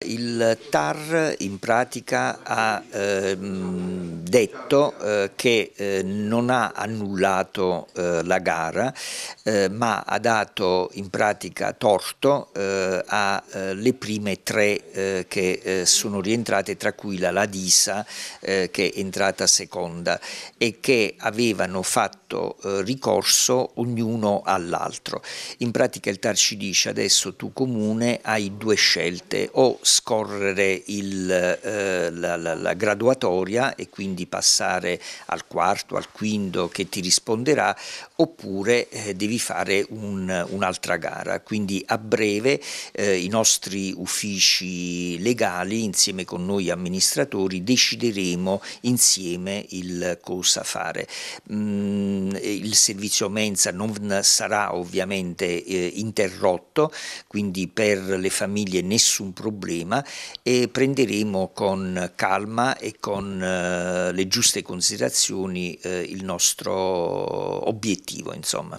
Il TAR in pratica ha ehm, detto eh, che eh, non ha annullato eh, la gara eh, ma ha dato in pratica torto eh, alle prime tre che sono rientrate tra cui la Ladisa che è entrata seconda e che avevano fatto ricorso ognuno all'altro. In pratica il TAR ci dice adesso tu comune hai due scelte o scorrere il, eh, la, la, la, graduatoria e quindi passare al quarto, al quinto che ti risponderà, oppure eh, devi fare un, un'altra gara. Quindi a breve eh, i nostri uffici legali, insieme con noi amministratori, decideremo insieme il cosa fare. Mm, il servizio mensa non sarà ovviamente eh, interrotto, quindi per le famiglie nessun problema problema e prenderemo con calma e con eh, le giuste considerazioni eh, il nostro obiettivo. Insomma.